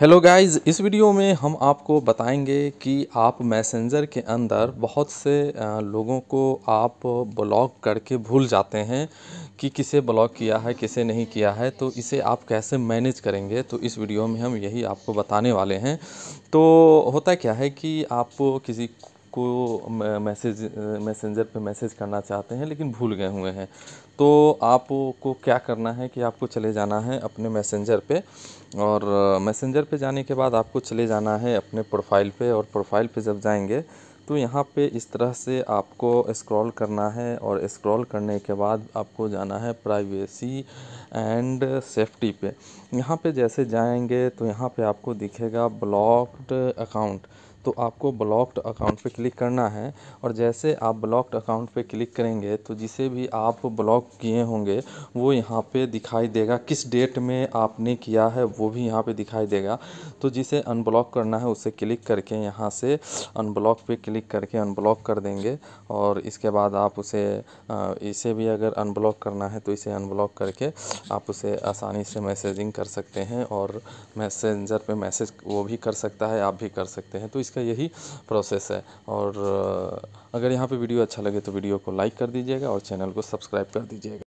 hello guys इस video में हम आपको बताएंगे कि आप मैसेंजर के अंदर बहुत से लोगों को आप ब्लॉक करके भूल जाते हैं कि किसे ब्लॉक किया है किसे नहीं किया है तो इसे आप कैसे मैनेज करेंगे तो इस वीडियो में हम यही आपको बताने वाले हैं तो होता क्या है कि आप किसी को मैसेज मैसेंजर पे मैसेज करना चाहते हैं लेकिन भूल गए हुए हैं तो आपको क्या करना है कि आपको चले जाना है अपने मैसेंजर पे और मैसेंजर पे जाने के बाद आपको चले जाना है अपने प्रोफाइल पे और प्रोफाइल पे जब जाएंगे तो यहाँ पे इस तरह से आपको स्क्रॉल करना है और स्क्रॉल करने के बाद आपको जाना है प्राइवेसी एंड सेफ्टी पे यहाँ पे जैसे जाएंगे तो यहाँ पे आपको दिखेगा ब्लॉक्ड अकाउंट तो आपको ब्लॉक्ड अकाउंट पे क्लिक करना है और जैसे आप ब्लॉक्ड अकाउंट पे क्लिक करेंगे तो जिसे भी आप ब्लॉक किए होंगे वो यहाँ पे दिखाई देगा किस डेट में आपने किया है वो भी यहाँ पे दिखाई देगा तो जिसे अनब्लॉक करना है उसे क्लिक करके यहाँ से अनब्लॉक पे क्लिक करके अनब्लॉक कर देंगे और इसके बाद आप उसे इसे भी अगर अनब्लॉक करना है तो इसे अनब्लॉक करके आप उसे आसानी से मैसेजिंग कर सकते हैं और मैसेंजर पर मैसेज वो भी कर सकता है आप भी कर सकते हैं तो इस इसका यही प्रोसेस है और अगर यहाँ पे वीडियो अच्छा लगे तो वीडियो को लाइक कर दीजिएगा और चैनल को सब्सक्राइब कर दीजिएगा